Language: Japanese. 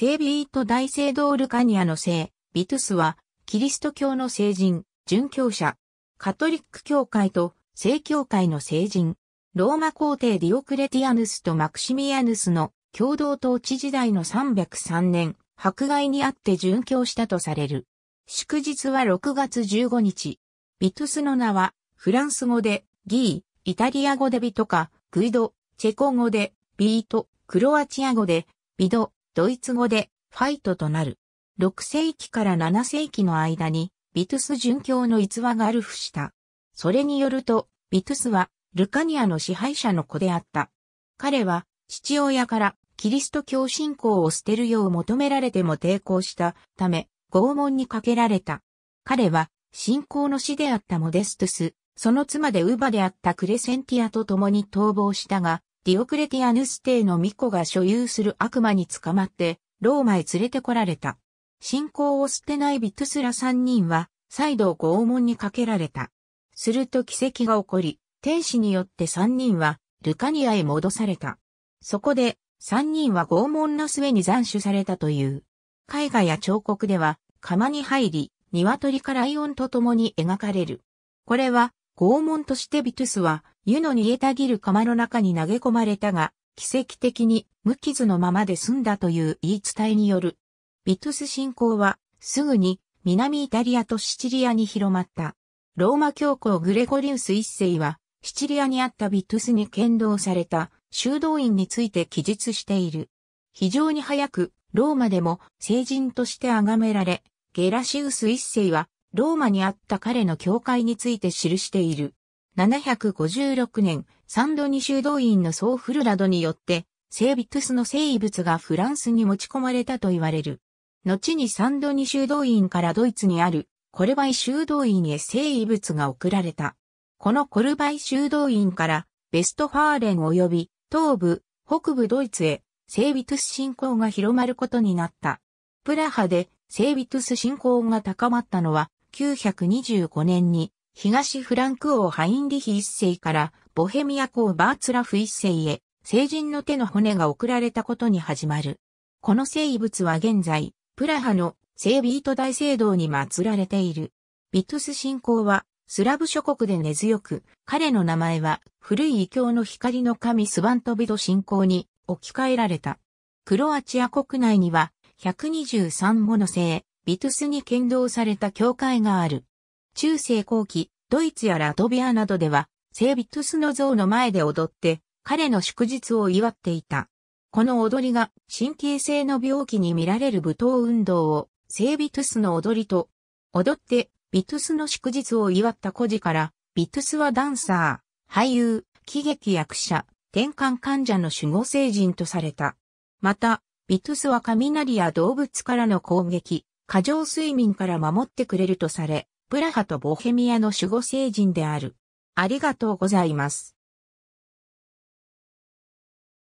聖ビート大聖堂ルカニアの聖、ビトゥスは、キリスト教の聖人、殉教者、カトリック教会と聖教会の聖人、ローマ皇帝ディオクレティアヌスとマクシミアヌスの共同統治時代の303年、迫害にあって殉教したとされる。祝日は6月15日。ビトゥスの名は、フランス語で、ギー、イタリア語でビトカ、グイド、チェコ語で、ビート、クロアチア語で、ビド、ドイツ語でファイトとなる。6世紀から7世紀の間に、ビトゥス殉教の逸話があるふした。それによると、ビトゥスは、ルカニアの支配者の子であった。彼は、父親からキリスト教信仰を捨てるよう求められても抵抗したため、拷問にかけられた。彼は、信仰の師であったモデストゥス、その妻でウバであったクレセンティアと共に逃亡したが、ディオクレティアヌス帝の巫女が所有する悪魔に捕まって、ローマへ連れてこられた。信仰を捨てないビトスラ三人は、再度拷問にかけられた。すると奇跡が起こり、天使によって三人は、ルカニアへ戻された。そこで、三人は拷問の末に斬首されたという。絵画や彫刻では、釜に入り、鶏かライオンと共に描かれる。これは、拷問としてビトゥスは、湯の煮えたぎる釜の中に投げ込まれたが、奇跡的に無傷のままで済んだという言い伝えによる。ビトゥス信仰は、すぐに南イタリアとシチリアに広まった。ローマ教皇グレゴリウス一世は、シチリアにあったビトゥスに剣道された修道院について記述している。非常に早く、ローマでも聖人として崇められ、ゲラシウス一世はローマにあった彼の教会について記している。756年、サンドニ修道院のソーフルラドによって、セービトゥスの生物がフランスに持ち込まれたと言われる。後にサンドニ修道院からドイツにある、コルバイ修道院へ生物が送られた。このコルバイ修道院から、ベストファーレン及び、東部、北部ドイツへ、セービトゥス信仰が広まることになった。プラハで、セービトゥス信仰が高まったのは、9 2 5年に東フランク王ハインリヒ一世からボヘミア公バーツラフ一世へ成人の手の骨が送られたことに始まる。この生物は現在、プラハの聖ビート大聖堂に祀られている。ビトゥス信仰はスラブ諸国で根強く、彼の名前は古い異教の光の神スバントビド信仰に置き換えられた。クロアチア国内には123もの聖、ビトゥスに剣道された教会がある。中世後期、ドイツやラトビアなどでは、聖ビトゥスの像の前で踊って、彼の祝日を祝っていた。この踊りが神経性の病気に見られる舞踏運動を聖ビトゥスの踊りと、踊ってビトゥスの祝日を祝った孤児から、ビトゥスはダンサー、俳優、喜劇役者、転換患者の守護聖人とされた。また、ビトゥスは雷や動物からの攻撃、過剰睡眠から守ってくれるとされ、プラハとボヘミアの守護聖人である。ありがとうございます。